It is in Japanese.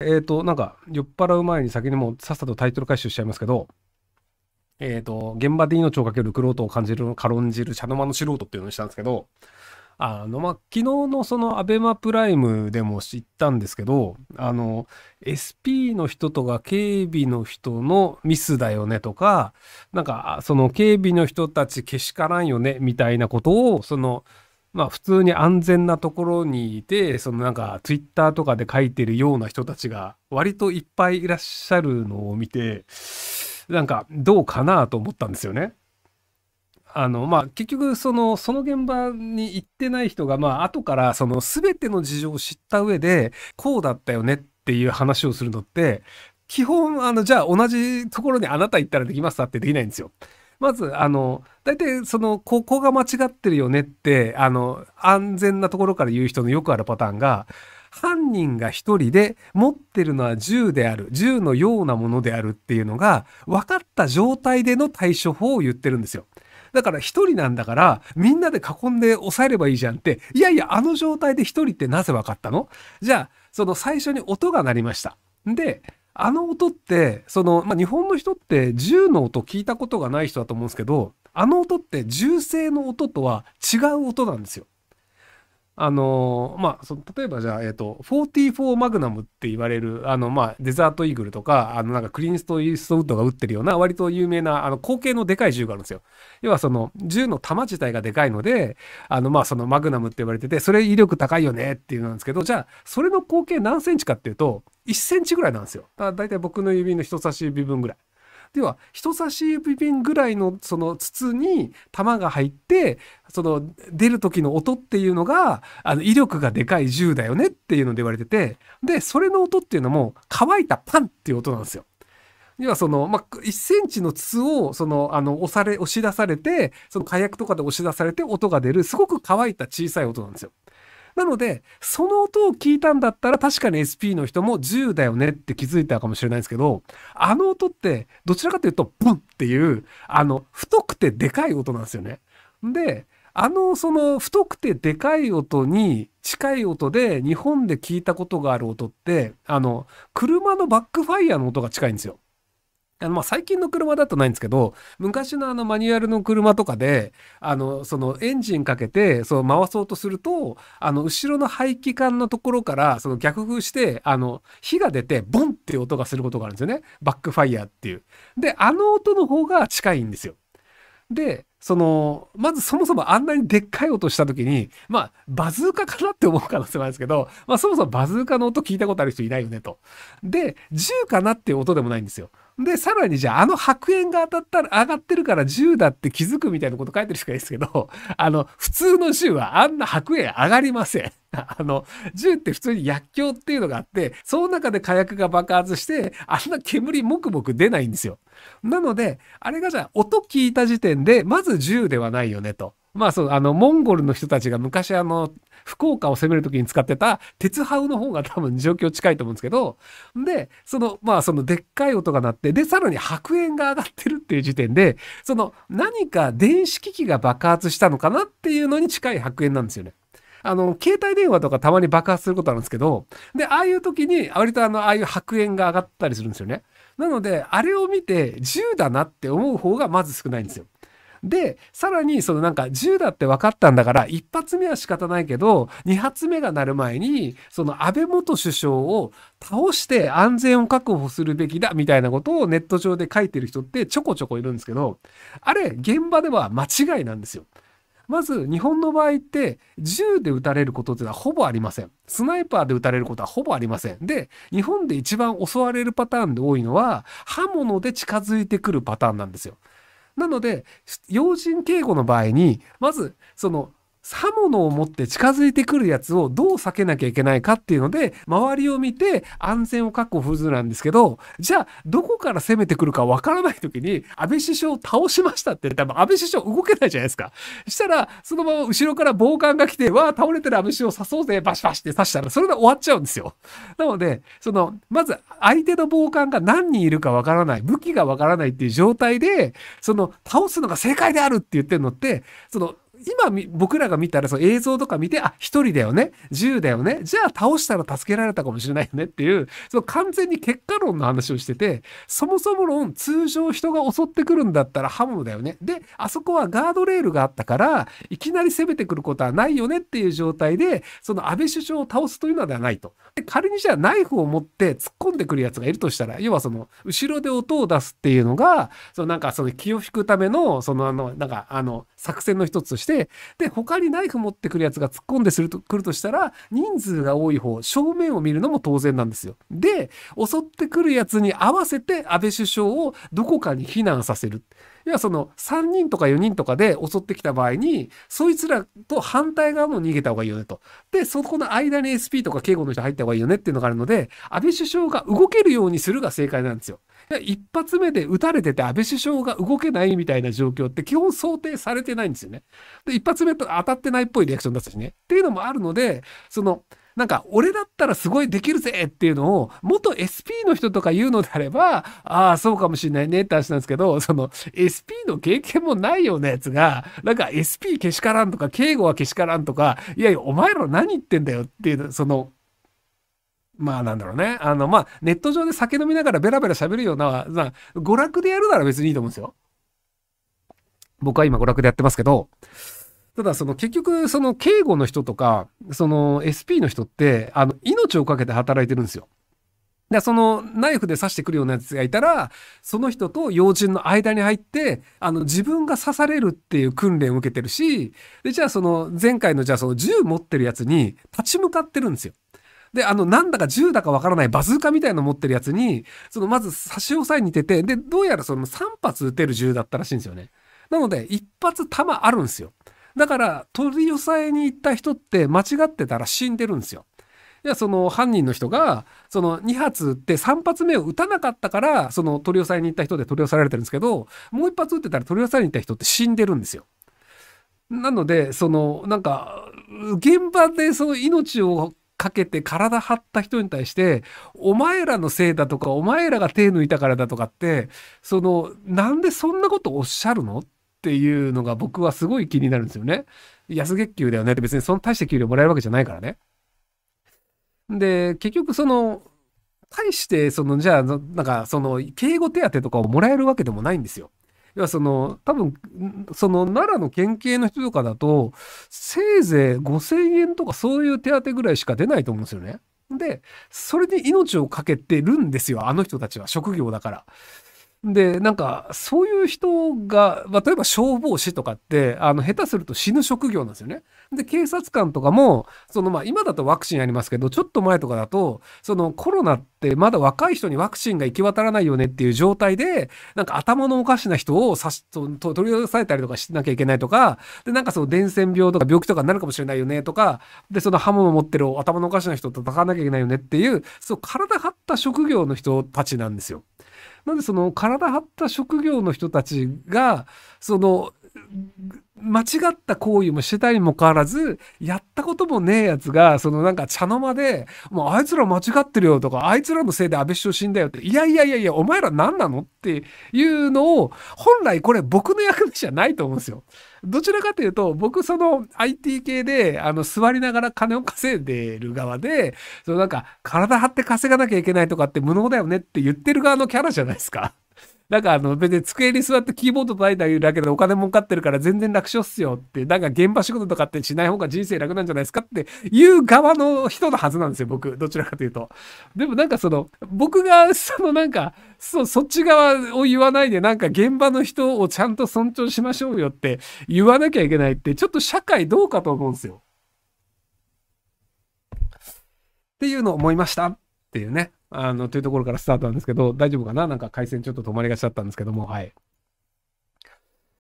えっ、ー、と、なんか、酔っ払う前に先にもうさっさとタイトル回収しちゃいますけど、えっ、ー、と、現場で命をかけるクロートを感じる、軽んじる、茶の間の素人っていうのにしたんですけど、あの、まあ、昨日のそのアベマプライムでも知ったんですけど、あの、SP の人とか警備の人のミスだよねとか、なんか、その警備の人たちけしからんよねみたいなことを、その、まあ普通に安全なところにいて、そのなんかツイッターとかで書いてるような人たちが割といっぱいいらっしゃるのを見て、なんかどうかなと思ったんですよね。あのまあ、結局そのその現場に行ってない人がまあ後からその全ての事情を知った上でこうだったよねっていう話をするのって基本あのじゃあ同じところにあなた行ったらできますだってできないんですよ。まず、あの、大体、その、ここが間違ってるよねって、あの、安全なところから言う人のよくあるパターンが、犯人が一人で持ってるのは銃である、銃のようなものであるっていうのが、分かった状態での対処法を言ってるんですよ。だから一人なんだから、みんなで囲んで抑えればいいじゃんって、いやいや、あの状態で一人ってなぜ分かったのじゃあ、その最初に音が鳴りました。で、あの音って、その、まあ、日本の人って銃の音聞いたことがない人だと思うんですけど、あの音って銃声の音とは違う音なんですよ。あのー、まあ、その例えばじゃあ、えっ、ー、と、44マグナムって言われる、あの、まあ、デザートイーグルとか、あの、なんかクリーンスト・イーストウッドが撃ってるような、割と有名な、あの、口径のでかい銃があるんですよ。要はその、銃の弾自体がでかいので、あの、まあ、そのマグナムって言われてて、それ威力高いよねっていうのなんですけど、じゃあ、それの口径何センチかっていうと、1センチぐらいなんですよ。だいたい僕の指の人差し指分ぐらい。では人差し指ンぐらいのその筒に弾が入ってその出る時の音っていうのがあの威力がでかい銃だよねっていうので言われててでそれの音っていうのも乾いたパンっていう音なんですよ。要はその、まあ、1センチの筒を、その、あの、押され、押し出されて、その火薬とかで押し出されて音が出る、すごく乾いた小さい音なんですよ。なので、その音を聞いたんだったら確かに SP の人も10だよねって気づいたかもしれないんですけど、あの音ってどちらかというと、ブンっていう、あの、太くてでかい音なんですよね。で、あの、その太くてでかい音に近い音で日本で聞いたことがある音って、あの、車のバックファイヤーの音が近いんですよ。あのまあ最近の車だとないんですけど、昔のあのマニュアルの車とかで、あの、そのエンジンかけて、そ回そうとすると、あの、後ろの排気管のところから、その逆風して、あの、火が出て、ボンっていう音がすることがあるんですよね。バックファイヤーっていう。で、あの音の方が近いんですよ。で、その、まずそもそもあんなにでっかい音した時に、まあ、バズーカかなって思う可能性もあるんですけど、まあそもそもバズーカの音聞いたことある人いないよねと。で、銃かなっていう音でもないんですよ。で、さらにじゃあ、あの白煙が当たったら、上がってるから銃だって気づくみたいなこと書いてるしかないですけど、あの、普通の銃はあんな白煙上がりません。あの、銃って普通に薬莢っていうのがあって、その中で火薬が爆発して、あんな煙もくもく出ないんですよ。なので、あれがじゃあ、音聞いた時点で、まず銃ではないよねと。まあそう、あの、モンゴルの人たちが昔あの、福岡を攻める時に使ってた鉄ハウの方が多分状況近いと思うんですけど、で、その、まあそのでっかい音が鳴って、で、さらに白煙が上がってるっていう時点で、その何か電子機器が爆発したのかなっていうのに近い白煙なんですよね。あの、携帯電話とかたまに爆発することあるんですけど、で、ああいう時に、割とあの、ああいう白煙が上がったりするんですよね。なので、あれを見て、銃だなって思う方がまず少ないんですよ。で、さらにそのなんか銃だって分かったんだから、一発目は仕方ないけど、二発目が鳴る前に、その安倍元首相を倒して安全を確保するべきだ、みたいなことをネット上で書いてる人ってちょこちょこいるんですけど、あれ、現場では間違いなんですよ。まず日本の場合って銃で撃たれることってのはほぼありません。スナイパーで撃たれることはほぼありません。で、日本で一番襲われるパターンで多いのは刃物で近づいてくるパターンなんですよ。なので、要人警護の場合に、まず、その、刃物を持って近づいてくるやつをどう避けなきゃいけないかっていうので、周りを見て安全を確保するなんですけど、じゃあ、どこから攻めてくるかわからない時に、安倍首相を倒しましたって、多分安倍首相動けないじゃないですか。したら、そのまま後ろから暴漢が来て、わあ、倒れてる安倍首相刺そうぜ、バシバシって刺したら、それで終わっちゃうんですよ。なので、その、まず相手の暴漢が何人いるかわからない、武器がわからないっていう状態で、その、倒すのが正解であるって言ってるのって、その、今僕らが見たらその映像とか見て、あ、一人だよね、銃だよね、じゃあ倒したら助けられたかもしれないよねっていう、その完全に結果論の話をしてて、そもそも論通常人が襲ってくるんだったら刃物だよね。で、あそこはガードレールがあったから、いきなり攻めてくることはないよねっていう状態で、その安倍首相を倒すというのではないと。で仮にじゃあナイフを持って突っ込んでくるやつがいるとしたら、要はその後ろで音を出すっていうのが、そのなんかその気を引くための、そのあの、なんかあの作戦の一つとして、、で、他にナイフ持ってくるやつが突っ込んでくると、るとしたら、人数が多い方、正面を見るのも当然なんですよ。で、襲ってくるやつに合わせて安倍首相をどこかに避難させる。要はその3人とか4人とかで襲ってきた場合に、そいつらと反対側も逃げた方がいいよねと。で、そこの間に SP とか警護の人入った方がいいよねっていうのがあるので、安倍首相が動けるようにするが正解なんですよ。一発目で撃たれてて安倍首相が動けないみたいな状況って基本想定されてないんですよね。で、一発目と当たってないっぽいリアクションだったしね。っていうのもあるので、その、なんか俺だったらすごいできるぜっていうのを元 SP の人とか言うのであればああそうかもしれないねって話なんですけどその SP の経験もないようなやつがなんか SP けしからんとか敬語はけしからんとかいやいやお前ら何言ってんだよっていうそのまあなんだろうね。あの、まあ、ネット上で酒飲みながらベラベラ喋るような、ま娯楽でやるなら別にいいと思うんですよ。僕は今娯楽でやってますけど、ただその結局その警護の人とか、その SP の人って、あの、命をかけて働いてるんですよ。で、そのナイフで刺してくるようなやつがいたら、その人と要人の間に入って、あの、自分が刺されるっていう訓練を受けてるし、で、じゃあその前回のじゃあその銃持ってるやつに立ち向かってるんですよ。で、あの、なんだか銃だかわからないバズーカみたいなの持ってるやつに、そのまず差し押さえに出て、で、どうやらその3発撃てる銃だったらしいんですよね。なので、1発弾あるんですよ。だから取り押さえに行った人って間違ってたら死んでるんですよ。いやその犯人の人がその2発撃って3発目を撃たなかったからその取り押さえに行った人で取り押さえられてるんですけどもう1発撃ってたら取り押さえに行った人って死んでるんですよ。なのでそのなんか現場でその命をかけて体張った人に対して、お前らのせいだとか、お前らが手抜いたからだとかって、その、なんでそんなことおっしゃるのっっていうのが僕はすごい気になるんですよね。安月給だよねって別にその大して給料もらえるわけじゃないからね。で、結局その、対してそのじゃあなんかその敬語手当とかをもらえるわけでもないんですよ。要はその多分その奈良の県警の人とかだとせいぜい5,000円とかそういう手当ぐらいしか出ないと思うんですよね。でそれに命を懸けてるんですよあの人たちは職業だから。で、なんか、そういう人が、まあ、例えば消防士とかって、あの、下手すると死ぬ職業なんですよね。で、警察官とかも、その、まあ、今だとワクチンありますけど、ちょっと前とかだと、その、コロナってまだ若い人にワクチンが行き渡らないよねっていう状態で、なんか頭のおかしな人をさし、と取り押さえたりとかしなきゃいけないとか、で、なんかその、伝染病とか病気とかになるかもしれないよねとか、で、その刃物持ってる頭のおかしな人と戦わなきゃいけないよねっていう、そう、体張った職業の人たちなんですよ。なんでその体張った職業の人たちが、その間違った行為もしてたにもかかわらず、やったこともねえやつが、そのなんか茶の間で、もうあいつら間違ってるよとか、あいつらのせいで安倍首相死んだよって、いやいやいやいや、お前ら何なのっていうのを、本来これ僕の役目じゃないと思うんですよ。どちらかというと、僕その IT 系で、あの、座りながら金を稼いでる側で、そのなんか、体張って稼がなきゃいけないとかって無能だよねって言ってる側のキャラじゃないですか。なんかあの別に机に座ってキーボード叩いただけでお金儲かってるから全然楽勝っすよって、なんか現場仕事とかってしない方が人生楽なんじゃないですかっていう側の人のはずなんですよ、僕。どちらかというと。でもなんかその、僕がそのなんか、そ、そっち側を言わないでなんか現場の人をちゃんと尊重しましょうよって言わなきゃいけないって、ちょっと社会どうかと思うんですよ。っていうのを思いました。っていうね、あの、というところからスタートなんですけど、大丈夫かななんか回線ちょっと止まりがちだったんですけども、はい。